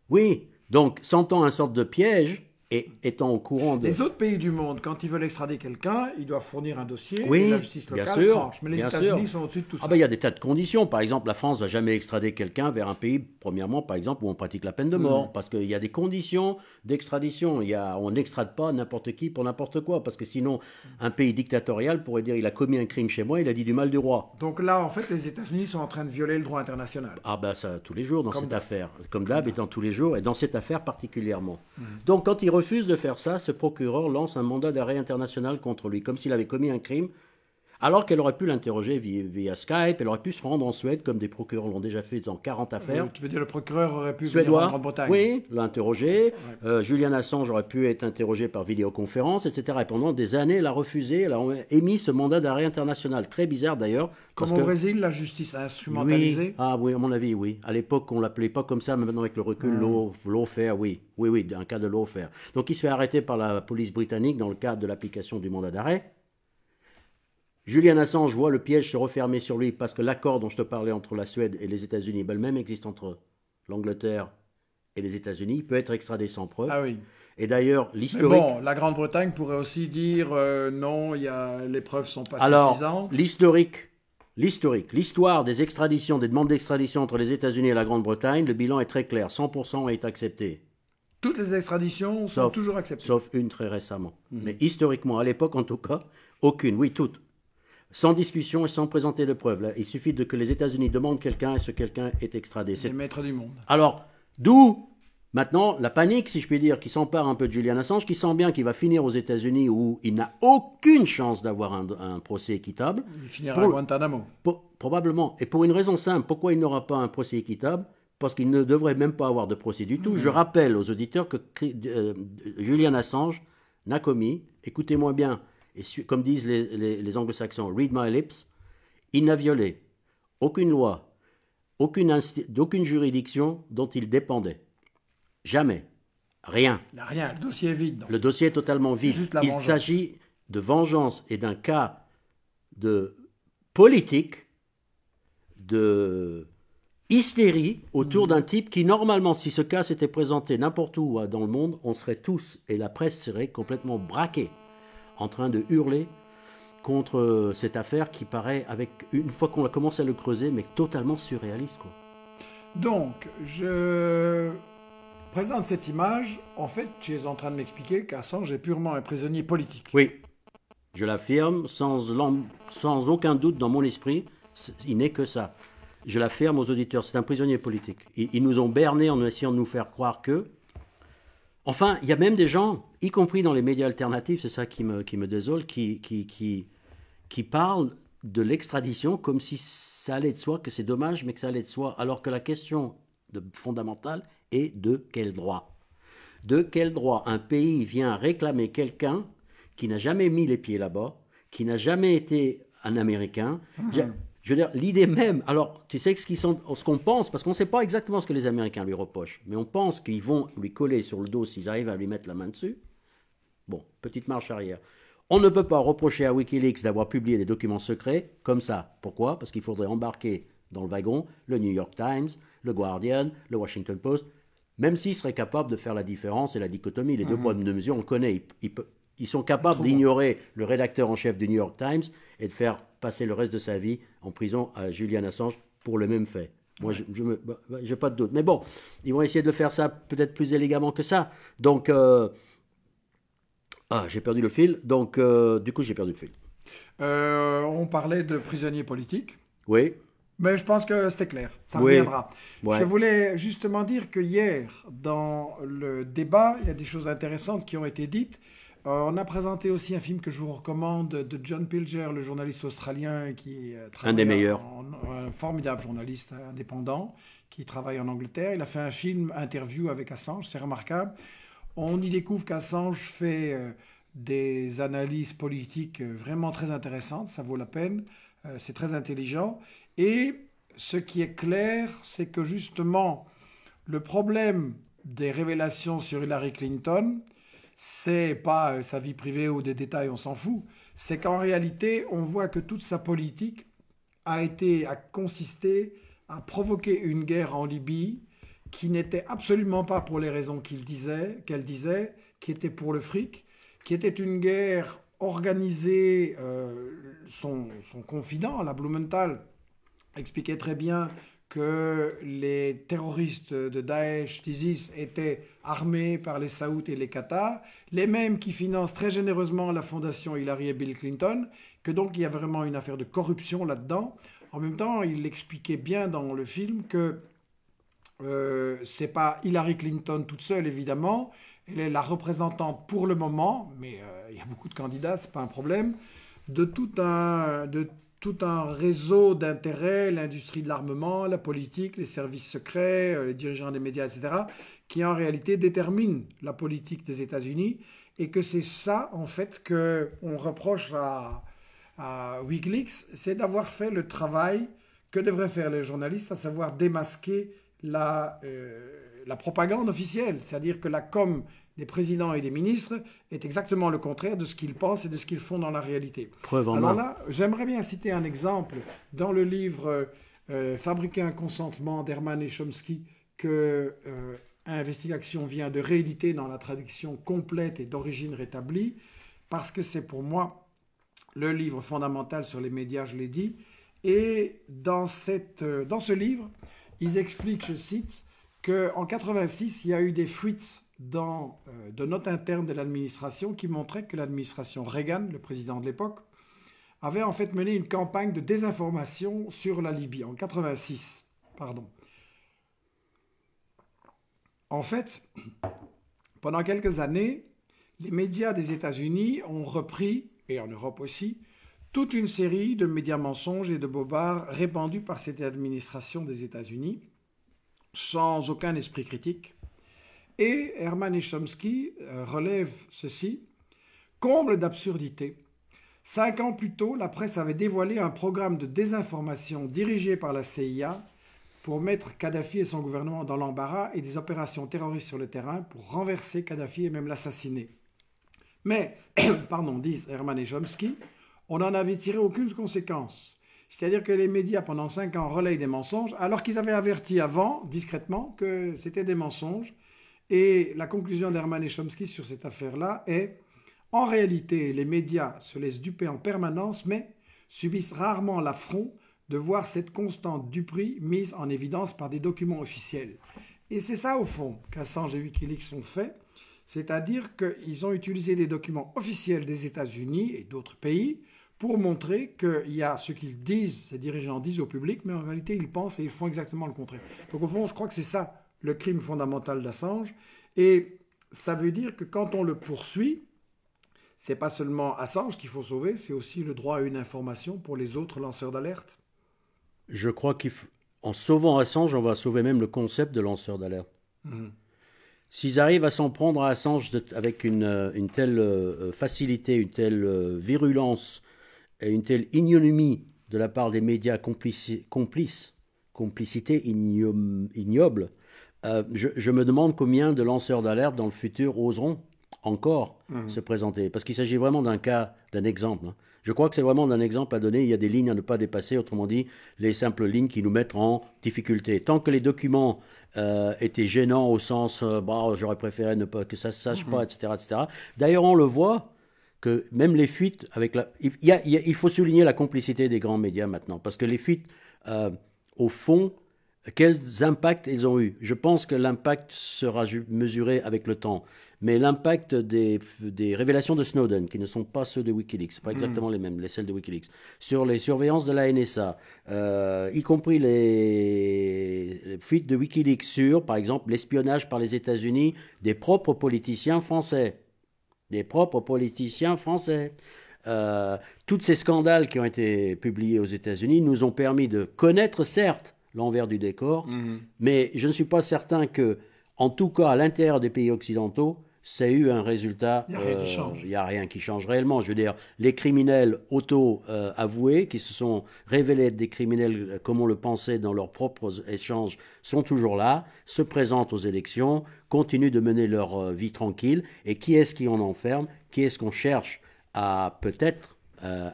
[SPEAKER 2] oui, donc sentant un sorte de piège, et étant au courant des... Les autres
[SPEAKER 1] pays du monde, quand ils veulent extrader quelqu'un, ils doivent fournir un dossier oui, la justice locale bien sûr, Mais les États-Unis sont au-dessus de tout ah Ben, il y
[SPEAKER 2] a des tas de conditions. Par exemple, la France ne va jamais extrader quelqu'un vers un pays, premièrement, par exemple, où on pratique la peine de mort, hmm. parce qu'il y a des conditions d'extradition. Il y a, on n'extrade pas n'importe qui pour n'importe quoi, parce que sinon, hmm. un pays dictatorial pourrait dire il a commis un crime chez moi, il a dit du mal du roi.
[SPEAKER 1] Donc là, en fait, les États-Unis sont en train de violer le droit international.
[SPEAKER 2] Ah ben ça, tous les jours dans cette affaire. Comme d'hab, étant dans tous les jours, et dans cette affaire particulièrement. Hmm. Donc quand ils refuse de faire ça, ce procureur lance un mandat d'arrêt international contre lui, comme s'il avait commis un crime alors qu'elle aurait pu l'interroger via, Skype, elle aurait pu se rendre en Suède, comme des procureurs l'ont déjà fait dans 40 affaires. tu veux dire,
[SPEAKER 1] le procureur aurait pu venir en bretagne Oui,
[SPEAKER 2] l'interroger. Euh, Julian Assange aurait pu être interrogé par vidéoconférence, etc. Et pendant des années, elle a refusé, elle a émis ce mandat d'arrêt international. Très bizarre d'ailleurs. Comme au Brésil,
[SPEAKER 1] la justice a instrumentalisé
[SPEAKER 2] Ah oui, à mon avis, oui. À l'époque, on l'appelait pas comme ça, mais maintenant avec le recul, l'eau faire oui. Oui, oui, un cas de l'eau faire. Donc il se fait arrêter par la police britannique dans le cadre de l'application du mandat d'arrêt. Julian Assange voit le piège se refermer sur lui parce que l'accord dont je te parlais entre la Suède et les États-Unis, ben, le même existe entre l'Angleterre et les États-Unis, peut être extradé sans preuve. Ah oui. Et d'ailleurs, l'historique. Bon, la Grande-Bretagne
[SPEAKER 1] pourrait aussi dire euh, non, y a... les preuves sont pas Alors,
[SPEAKER 2] L'historique, l'historique, l'histoire des extraditions, des demandes d'extradition entre les États-Unis et la Grande-Bretagne, le bilan est très clair 100% est accepté. Toutes les extraditions sont toujours acceptées. Sauf une très récemment. Mhm. Mais historiquement, à l'époque en tout cas, aucune, oui, toutes, sans discussion et sans présenter de preuves. Il suffit de que les États-Unis demandent quelqu'un et ce quelqu'un est extradé. C'est le maître du monde. Alors, d'où maintenant la panique, si je puis dire, qui s'empare un peu de Julian Assange, qui sent bien qu'il va finir aux États-Unis où il n'a aucune chance d'avoir un, procès équitable. Il finira à Guantanamo. probablement. Et pour une raison simple, pourquoi il n'aura pas un procès équitable parce qu'il ne devrait même pas avoir de procès du tout. Mmh. Je rappelle aux auditeurs que euh, Julian Assange n'a commis, écoutez-moi bien, et comme disent les, anglo-saxons, read my lips, il n'a violé aucune loi, aucune, juridiction dont il dépendait. Jamais. Rien. rien, le dossier est vide. Le dossier est totalement vide. il s'agit de vengeance et d'un cas de politique, de hystérie autour mmh. d'un type qui, normalement, si ce cas s'était présenté n'importe où hein, dans le monde, on serait tous, et la presse serait complètement braquée en train de hurler contre euh, cette affaire qui paraît, avec une fois qu'on a commencé à le creuser, mais totalement surréaliste. Quoi.
[SPEAKER 1] Donc, je présente cette image. En fait, tu es en train de m'expliquer qu'Assange est purement un prisonnier
[SPEAKER 2] politique. Oui, je l'affirme sans, sans aucun doute dans mon esprit. Il n'est que ça. Je l'affirme aux auditeurs, c'est un prisonnier politique. Ils, ils nous ont bernés en essayant de nous faire croire que, Enfin, il y a même des gens, y compris dans les médias alternatifs, c'est ça qui me, qui me désole, qui, qui, qui, qui parlent de l'extradition comme si ça allait de soi, que c'est dommage, mais que ça allait de soi, alors que la question de, fondamentale est de quel droit De quel droit un pays vient réclamer quelqu'un qui n'a jamais mis les pieds là-bas, qui n'a jamais été un Américain, ah. Je veux dire, l'idée même, alors tu sais ce qu'on pense, parce qu'on ne sait pas exactement ce que les Américains lui reprochent, mais on pense qu'ils vont lui coller sur le dos s'ils arrivent à lui mettre la main dessus. Bon, petite marche arrière. On ne peut pas reprocher à Wikileaks d'avoir publié des documents secrets comme ça. Pourquoi Parce qu'il faudrait embarquer dans le wagon le New York Times, le Guardian, le Washington Post, même s'ils seraient capables de faire la différence et la dichotomie, les deux points mhm. de mesure, on le connaît. il ils sont capables d'ignorer le rédacteur en chef du New York Times et de faire passer le reste de sa vie en prison à Julian Assange pour le même fait. Moi, je n'ai bah, bah, pas de doute. Mais bon, ils vont essayer de faire ça peut-être plus élégamment que ça. Donc, euh, ah, j'ai perdu le fil. Donc, euh, du coup, j'ai perdu le fil.
[SPEAKER 1] Euh, on parlait de prisonniers politiques. Oui. Mais je pense que c'était clair. Ça reviendra. Je voulais justement dire que hier, dans le débat, il y a des choses intéressantes qui ont été dites. Euh, on a présenté aussi un film que je vous recommande de John Pilger, le journaliste australien qui euh, travaille un des meilleurs, euh, un formidable journaliste indépendant qui travaille en Angleterre. Il a fait un film interview avec Assange, c'est remarquable. On y découvre qu'Assange fait des analyses politiques vraiment très intéressantes, ça vaut la peine, c'est très intelligent. Et ce qui est clair, c'est que justement, le problème des révélations sur Hillary Clinton, c'est pas euh, sa vie privée ou des détails, on s'en fout. C'est qu'en réalité, on voit que toute sa politique a été, a consisté à provoquer une guerre en Libye qui n'était absolument pas pour les raisons qu'il disait, qu'elle disait, qui était pour le fric, qui était une guerre organisée. Euh, son, son confident, la Blumenthal, expliquait très bien que les terroristes de Daesh, d'ISIS, étaient armés par les Saouds et les Qatar, les mêmes qui financent très généreusement la fondation Hillary et Bill Clinton, que donc il y a vraiment une affaire de corruption là-dedans. En même temps, il expliquait bien dans le film que euh, c'est pas Hillary Clinton toute seule, évidemment. Elle est la représentante pour le moment, mais euh, il y a beaucoup de candidats, c'est pas un problème, de tout un, de tout un réseau d'intérêts, l'industrie de l'armement, la politique, les services secrets, euh, les dirigeants des médias, etc., qui en réalité déterminent la politique des États-Unis et que c'est ça, en fait, qu'on reproche à, Wikileaks, c'est d'avoir fait le travail que devraient faire les journalistes, à savoir démasquer la euh, propagande officielle, c'est-à-dire que la com des présidents et des ministres est exactement le contraire de ce qu'ils pensent et de ce qu'ils font dans la réalité.
[SPEAKER 2] Preuve en Alors là,
[SPEAKER 1] j'aimerais bien citer un exemple dans le livre euh, Fabriquer un consentement d'Herman et Chomsky que euh, Investigation vient de rééditer dans la traduction complète et d'origine rétablie, parce que c'est pour moi le livre fondamental sur les médias, je l'ai dit. Et dans, cette, euh, dans ce livre, ils expliquent, je cite, qu'en 86, il y a eu des fuites dans, euh, de notes internes de l'administration qui montraient que l'administration Reagan, le président de l'époque, avait en fait mené une campagne de désinformation sur la Libye en 86. Pardon. En fait, pendant quelques années, les médias des États-Unis ont repris, et en Europe aussi, toute une série de médias mensonges et de bobards répandus par cette administration des États-Unis, sans aucun esprit critique, et Herman et Chomsky euh, relèvent ceci comble d'absurdité. Cinq ans plus tôt, la presse avait dévoilé un programme de désinformation dirigé par la CIA pour mettre Kadhafi et son gouvernement dans l'embarras et des opérations terroristes sur le terrain pour renverser Kadhafi et même l'assassiner. Mais, pardon, disent Herman et Chomsky, on n'en avait tiré aucune conséquence. C'est-à-dire que les médias, pendant cinq ans, relayent des mensonges, alors qu'ils avaient averti avant, discrètement, que c'était des mensonges, et la conclusion d'Herman et Chomsky sur cette affaire-là est en réalité, les médias se laissent duper en permanence, mais subissent rarement l'affront de voir cette constante du prix mise en évidence par des documents officiels. Et c'est ça, au fond, qu'Assange et Wikileaks ont fait, c'est-à-dire qu'ils ont utilisé des documents officiels des États-Unis et d'autres pays pour montrer qu'il y a ce qu'ils disent, ces dirigeants disent au public, mais en réalité, ils pensent et ils font exactement le contraire. Donc, au fond, je crois que c'est ça le crime fondamental d'Assange. Et ça veut dire que quand on le poursuit, c'est pas seulement Assange qu'il faut sauver, c'est aussi le droit à une information pour les autres lanceurs d'alerte.
[SPEAKER 2] Je crois qu'en sauvant Assange, on va sauver même le concept de lanceur d'alerte. Mhm. S'ils arrivent à s'en prendre à Assange avec une, euh, telle euh, euh, facilité, une telle virulence et une telle ignominie de la part des médias complices, complicité ignoble, euh, je, me demande combien de lanceurs d'alerte dans le futur oseront encore mhm. se présenter. Parce qu'il s'agit vraiment d'un cas, d'un exemple. Hein. Je crois que c'est vraiment d'un exemple à donner. Il y a des lignes à ne pas dépasser, autrement dit, les simples lignes qui nous mettent en difficulté. Tant que les documents euh, étaient gênants au sens euh, bah, j'aurais préféré ne pas, que ça ne se sache pas, etc. Mhm. etc. D'ailleurs, on le voit que même les fuites, avec il, faut souligner la complicité des grands médias maintenant, parce que les fuites, au fond, quels impacts ils ont eu Je pense que l'impact sera mesuré avec le temps. Mais l'impact des, révélations de Snowden, qui ne sont pas ceux de Wikileaks, pas exactement hmm. les mêmes, les celles de Wikileaks, sur les surveillances de la NSA, euh, y compris les, fuites de Wikileaks sur, par exemple, l'espionnage par les États-Unis des propres politiciens français. Des propres politiciens français. Euh, tous ces scandales qui ont été publiés aux États-Unis nous ont permis de connaître, certes, l'envers du décor. Mhm. Mais je ne suis pas certain que, en tout cas à l'intérieur des pays occidentaux, ça ait eu un résultat. Il n'y a rien qui euh, change. Il n'y a rien qui change réellement. Je veux dire, les criminels auto-avoués, qui se sont révélés être des criminels euh, comme on le pensait dans leurs propres échanges, sont toujours là, se présentent aux élections, continuent de mener leur euh, vie tranquille. Et qui est-ce qui en enferme Qui est-ce qu'on cherche à peut-être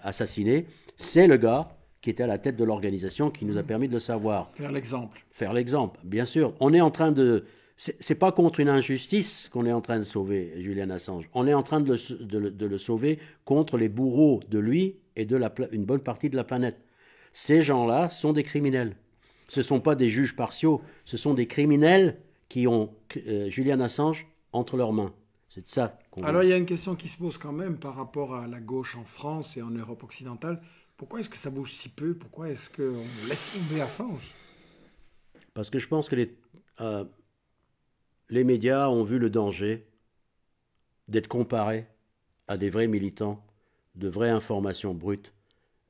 [SPEAKER 2] assassiner C'est le gars qui était à la tête de l'organisation, qui nous a permis de le savoir.
[SPEAKER 1] Faire l'exemple.
[SPEAKER 2] Faire l'exemple, bien sûr. On est en train de... C'est pas contre une injustice qu'on est en train de sauver Julian Assange. On est en train de le, de sauver contre les bourreaux de lui et de la, une bonne partie de la planète. Ces gens-là sont des criminels. Ce ne sont pas des juges partiaux. Ce sont des criminels qui ont euh, Julian Assange entre leurs mains. C'est de ça qu'on Alors il y
[SPEAKER 1] a une question qui se pose quand même par rapport à la gauche en France et en Europe occidentale. Pourquoi est-ce que ça bouge si peu Pourquoi est-ce qu'on laisse tomber Assange
[SPEAKER 2] Parce que je pense que les, euh, les médias ont vu le danger d'être comparés à des vrais militants, de vraies informations brutes,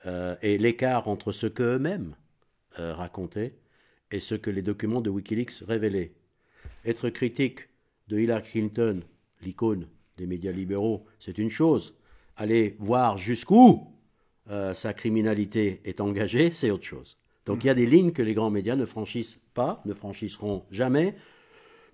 [SPEAKER 2] euh, et l'écart entre ce qu'eux-mêmes euh, racontaient et ce que les documents de Wikileaks révélaient. Être critique de Hillary Clinton, l'icône des médias libéraux, c'est une chose. Aller voir jusqu'où euh, sa criminalité est engagée, c'est autre chose. Donc il y a des lignes que les grands médias ne franchissent pas, ne franchiront jamais,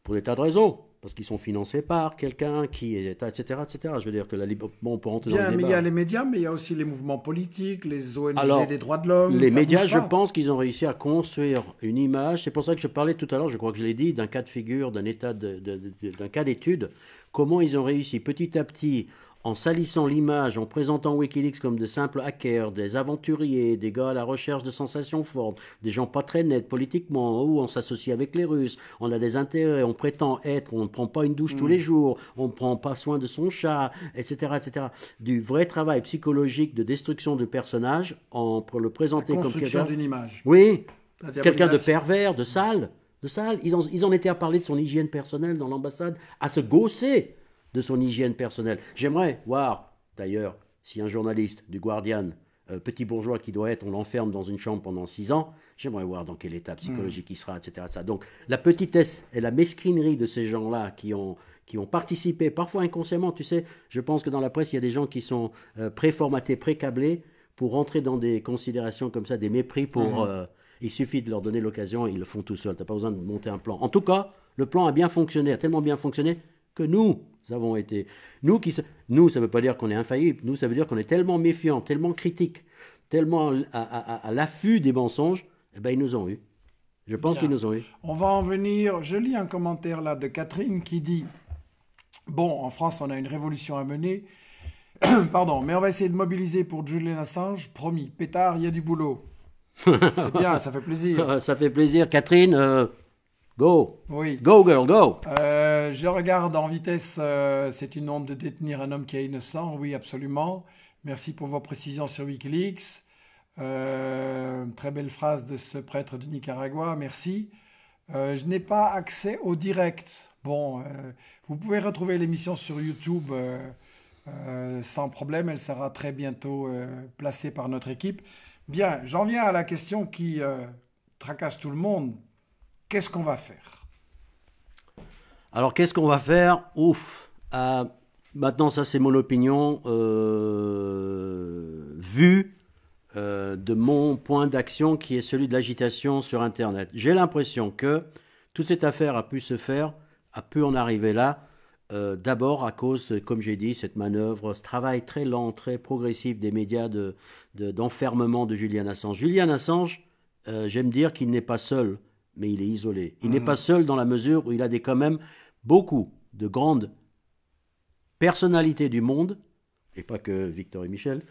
[SPEAKER 2] pour des tas de raisons. Parce qu'ils sont financés par quelqu'un qui est, etc., etc. Je veux dire que la libre Bon, on peut rentrer dans il y a les
[SPEAKER 1] médias, mais il y a aussi les mouvements politiques, les ONG des droits de l'homme. Les médias, je
[SPEAKER 2] pense qu'ils ont réussi à construire une image. C'est pour ça que je parlais tout à l'heure, je crois que je l'ai dit, d'un cas de figure, d'un état, d'un cas d'étude. Comment ils ont réussi petit à petit en salissant l'image, en présentant Wikileaks comme de simples hackers, des aventuriers, des gars à la recherche de sensations fortes, des gens pas très nets politiquement, où on s'associe avec les Russes, on a des intérêts, on prétend être, on ne prend pas une douche tous les mm. jours, on ne prend pas soin de son chat, etc., etc. Du vrai travail psychologique de destruction du personnage, en, pour le présenter comme quelqu'un... d'une image. Oui, quelqu'un de pervers, de sale, de sale. Ils, ils en étaient à parler de son hygiène personnelle dans l'ambassade, à se gausser de son hygiène personnelle. J'aimerais voir, d'ailleurs, si un journaliste du Guardian, euh, petit bourgeois qui doit être, on l'enferme dans une chambre pendant six ans, j'aimerais voir dans quel état psychologique il sera, etc., Donc la petitesse et la mesquinerie de ces gens-là qui ont qui ont participé, parfois inconsciemment, tu sais, je pense que dans la presse, il y a des gens qui sont euh, préformatés, précablés, pour rentrer dans des considérations comme ça, des mépris pour... Mhm. Euh, il suffit de leur donner l'occasion, ils le font tout seuls, tu n'as pas besoin de monter un plan. En tout cas, le plan a bien fonctionné, a tellement bien fonctionné que nous, nous avons été. Nous, qui, nous ça ne veut pas dire qu'on est infaillible. Nous, ça veut dire qu'on est tellement méfiant, tellement critique, tellement à, l'affût des mensonges. Eh ben, ils nous ont eu. Je pense qu'ils nous ont eu.
[SPEAKER 1] On va en venir. Je lis un commentaire là de Catherine qui dit Bon, en France, on a une révolution à mener. Pardon, mais on va essayer de mobiliser pour Julian Assange. Promis, pétard, il y a du boulot.
[SPEAKER 2] C'est bien, ça fait plaisir. ça fait plaisir. Catherine, euh, Go Oui. Go, girl, go
[SPEAKER 1] euh, Je regarde en vitesse, euh, c'est une honte de détenir un homme qui est innocent, oui, absolument. Merci pour vos précisions sur Wikileaks. Euh, très belle phrase de ce prêtre du Nicaragua, merci. je n'ai pas accès au direct. Bon, vous pouvez retrouver l'émission sur YouTube sans problème, elle sera très bientôt placée par notre équipe. Bien, j'en viens à la question qui tracasse tout le monde. Qu'est-ce qu'on va faire
[SPEAKER 2] Alors, qu'est-ce qu'on va faire Ouf euh, Maintenant, ça, c'est mon opinion. Euh, vue euh, de mon point d'action qui est celui de l'agitation sur Internet. J'ai l'impression que toute cette affaire a pu se faire, a pu en arriver là, d'abord à cause, comme j'ai dit, cette manœuvre, ce travail très lent, très progressif des médias d'enfermement de, d'enfermement Julian Assange. Julian Assange, j'aime dire qu'il n'est pas seul mais il est isolé. Il mmh. n'est pas seul dans la mesure où il a des, quand même beaucoup de grandes personnalités du monde, et pas que Victor et Michel,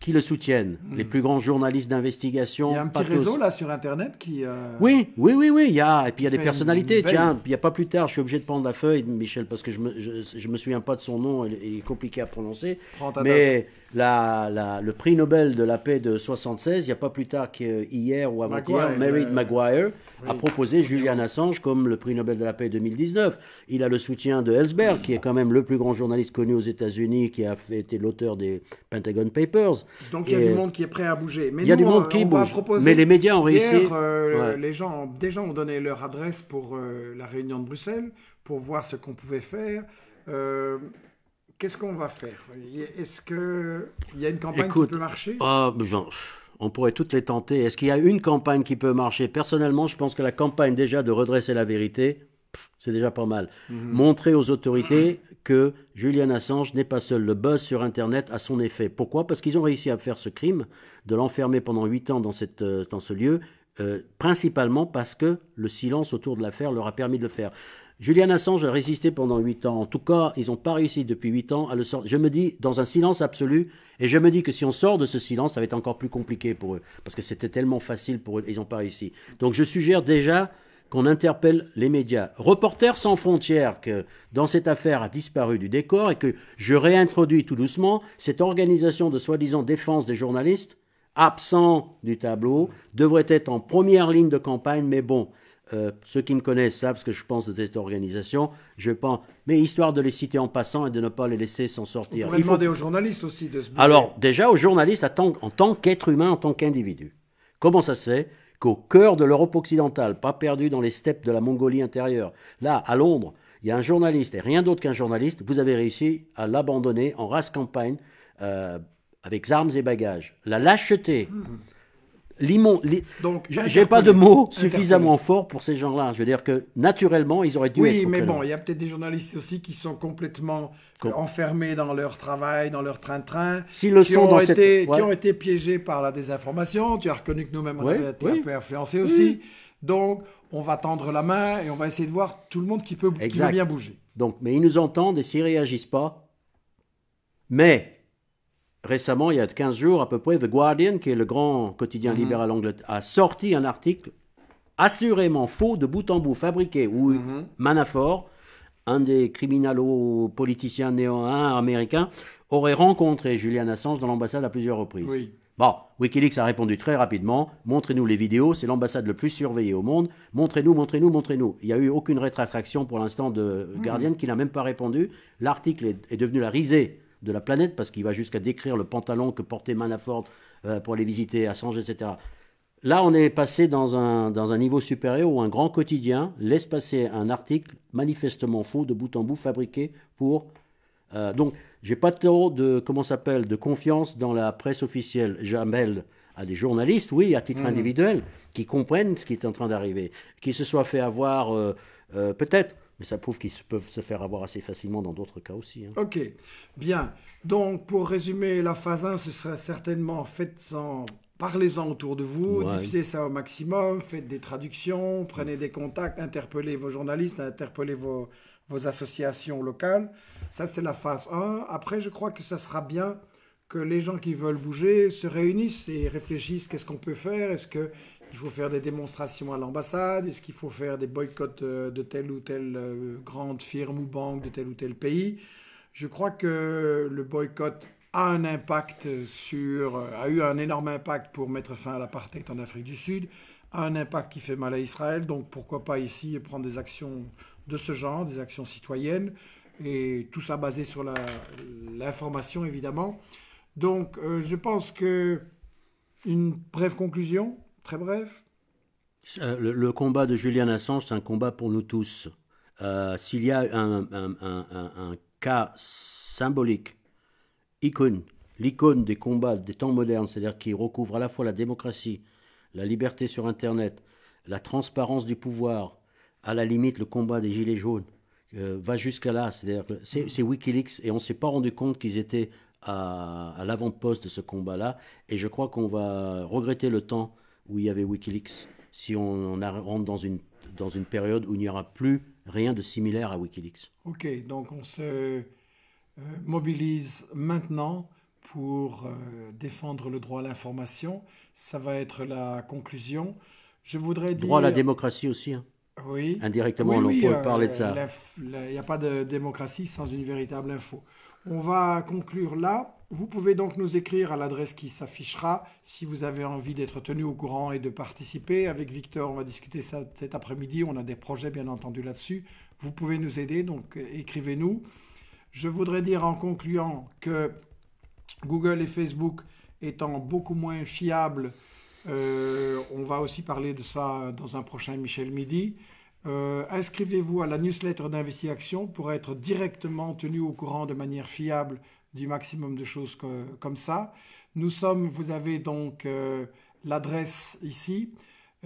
[SPEAKER 2] qui le soutiennent, hmm. les plus grands journalistes d'investigation. Il y a un petit réseau là
[SPEAKER 1] sur Internet qui. Euh, oui,
[SPEAKER 2] oui, oui, oui. Il y a et puis il y a des personnalités. Tiens, il n'y a pas plus tard, je suis obligé de prendre la feuille, Michel, parce que je me me souviens pas de son nom, il, est compliqué à prononcer. Mais le prix Nobel de la paix de 76, il n'y a pas plus tard qu'hier ou avant-hier, Mary Maguire a proposé Julian Assange comme le prix Nobel de la paix 2019. Il a le soutien de Ellsberg, qui est quand même le plus grand journaliste connu aux États-Unis, qui a été l'auteur des Pentagon Papers. Donc il y a du monde qui est prêt à bouger. Mais il du monde euh, qui bouge. Mais les médias ont réussi. Hier, euh, les
[SPEAKER 1] gens, des gens ont donné leur adresse pour euh, la réunion de Bruxelles pour voir ce qu'on pouvait faire. Qu'est-ce qu'on va faire Est-ce qu'il y a une campagne qui peut marcher
[SPEAKER 2] ah, On pourrait toutes les tenter. Est-ce qu'il y a une campagne qui peut marcher Personnellement, je pense que la campagne déjà de redresser la vérité, c'est déjà pas mal. Montrer aux autorités que Julian Assange n'est pas seul. Le buzz sur Internet a son effet. Pourquoi Parce qu'ils ont réussi à faire ce crime, de l'enfermer pendant huit ans dans, euh, ce lieu, euh, principalement parce que le silence autour de l'affaire leur a permis de le faire. Julian Assange a résisté pendant huit ans. En tout cas, ils n'ont pas réussi depuis huit ans à le sortir. Je me dis, dans un silence absolu, et je me dis que si on sort de ce silence, ça va être encore plus compliqué pour eux, parce que c'était tellement facile pour eux, ils n'ont pas réussi. Donc je suggère déjà qu'on interpelle les médias. Reporters sans frontières, que dans cette affaire a disparu du décor et que je réintroduis tout doucement, cette organisation de soi-disant défense des journalistes, absent du tableau, devrait être en première ligne de campagne, mais bon, euh, ceux qui me connaissent savent ce que je pense de cette organisation. Je pense, mais histoire de les citer en passant et de ne pas les laisser s'en sortir. On Il demander aux
[SPEAKER 1] journalistes aussi de se. Alors
[SPEAKER 2] déjà aux journalistes en tant qu'être humain, en tant qu'individu. Comment ça se fait qu'au cœur de l'Europe occidentale, pas perdu dans les steppes de la Mongolie intérieure. Là, à Londres, il y a un journaliste, et rien d'autre qu'un journaliste, vous avez réussi à l'abandonner en race campagne, euh, avec armes et bagages. La lâcheté. Mmh.
[SPEAKER 1] Donc, j'ai pas de mots suffisamment
[SPEAKER 2] forts pour ces gens-là. Je veux dire que naturellement, ils auraient dû. Oui, mais bon, il
[SPEAKER 1] y a peut-être des journalistes aussi qui sont complètement euh, enfermés dans leur travail, dans leur train-train. qui ont été, qui ont été piégés par la désinformation. Tu as reconnu que nous-mêmes on été un peu influencés aussi. Donc, on va tendre la main et on va essayer de voir tout le monde qui peut,
[SPEAKER 2] qui bien bouger. Donc, mais ils nous entendent et s'ils réagissent pas. Mais récemment, il y a 15 jours à peu près, The Guardian, qui est le grand quotidien mhm. libéral anglais, a sorti un article assurément faux de bout en bout, fabriqué, où mhm. Manafort, un des criminalo-politiciens néo-américains, aurait rencontré Julian Assange dans l'ambassade à plusieurs reprises. Bon, Wikileaks a répondu très rapidement montrez-nous les vidéos, c'est l'ambassade le plus surveillée au monde. Montrez-nous, montrez-nous, montrez-nous. Il n'y a eu aucune rétractation pour l'instant de mhm. Guardian qui n'a même pas répondu. L'article est devenu la risée de la planète, parce qu'il va jusqu'à décrire le pantalon que portait Manafort euh, pour aller visiter Assange, etc. Là, on est passé dans un, niveau supérieur où un grand quotidien laisse passer un article manifestement faux de bout en bout fabriqué pour... Donc, euh, donc, j'ai pas trop de, comment s'appelle, de confiance dans la presse officielle. J'amène à des journalistes, oui, à titre mmh. individuel, qui comprennent ce qui est en train d'arriver, qui se soient fait avoir, euh, peut-être, mais ça prouve qu'ils peuvent se faire avoir assez facilement dans d'autres cas aussi. Hein. Ok, bien. Donc, pour
[SPEAKER 1] résumer, la phase 1, ce serait certainement faites-en, parlez-en autour de vous, diffusez ça au maximum, faites des traductions, prenez des contacts, interpellez vos journalistes, interpellez vos, vos associations locales. Ça, c'est la phase 1. Après, je crois que ça sera bien que les gens qui veulent bouger se réunissent et réfléchissent qu'est-ce qu'on peut faire, est-ce que il faut faire des démonstrations à l'ambassade Est-ce qu'il faut faire des boycotts euh, de telle ou telle euh, grande firme ou banque de tel ou tel pays Je crois que le boycott a un impact sur, euh, a eu un énorme impact pour mettre fin à l'apartheid en Afrique du Sud, un impact qui fait mal à Israël. Donc pourquoi pas ici prendre des actions de ce genre, des actions citoyennes, et tout ça basé sur l'information évidemment. Donc je pense que une brève conclusion, très
[SPEAKER 2] bref. Euh, le, combat de Julian Assange, c'est un combat pour nous tous. Euh, s'il y a un, cas symbolique, icône, l'icône des combats des temps modernes, c'est-à-dire qui recouvre à la fois la démocratie, la liberté sur Internet, la transparence du pouvoir, à la limite le combat des Gilets jaunes, euh, va jusqu'à là. C'est Wikileaks et on ne s'est pas rendu compte qu'ils étaient à, à l'avant-poste de ce combat-là. Et je crois qu'on va regretter le temps où il y avait Wikileaks, si on, rentre dans une, dans une période où il n'y aura plus rien de similaire à Wikileaks.
[SPEAKER 1] Ok, donc on se euh, mobilise maintenant pour euh, défendre le droit à l'information. Ça va être la conclusion. Je voudrais Droit à la
[SPEAKER 2] démocratie aussi. Hein. Oui. Indirectement, on peut euh, parler de ça.
[SPEAKER 1] Il n'y a pas de démocratie sans une véritable info. On va conclure là. Vous pouvez donc nous écrire à l'adresse qui s'affichera si vous avez envie d'être tenu au courant et de participer. Avec Victor, on va discuter ça cet après-midi. On a des projets bien entendu là-dessus. Vous pouvez nous aider, donc euh, écrivez-nous. Je voudrais dire en concluant que Google et Facebook étant beaucoup moins fiables, euh, on va aussi parler de ça dans un prochain Michel Midi. Euh, inscrivez-vous à la newsletter d'InvestiAction Action pour être directement tenu au courant de manière fiable du maximum de choses comme ça. Nous sommes, vous avez donc euh, l'adresse ici.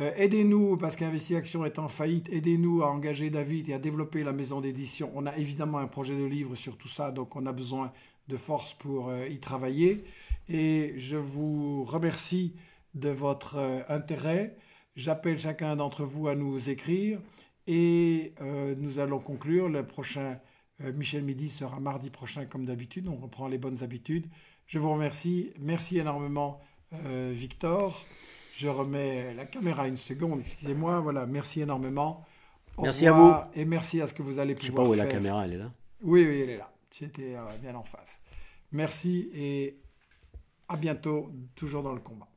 [SPEAKER 1] Euh, aidez-nous, parce qu'InvestiAction est en faillite, aidez-nous à engager David et à développer la maison d'édition. On a évidemment un projet de livre sur tout ça, donc on a besoin de force pour euh, y travailler. Et je vous remercie de votre intérêt. J'appelle chacun d'entre vous à nous écrire et nous allons conclure le prochain euh, Michel Midi sera mardi prochain comme d'habitude. On reprend les bonnes habitudes. Je vous remercie. Merci énormément euh, Victor. Je remets la caméra une seconde. Excusez-moi. Voilà, merci énormément. merci à vous. Et merci à ce que vous allez
[SPEAKER 2] pouvoir Je sais pas où est la caméra, elle est là
[SPEAKER 1] Oui, oui, elle est là. c'était euh, bien en face. Merci et à bientôt, toujours dans le combat.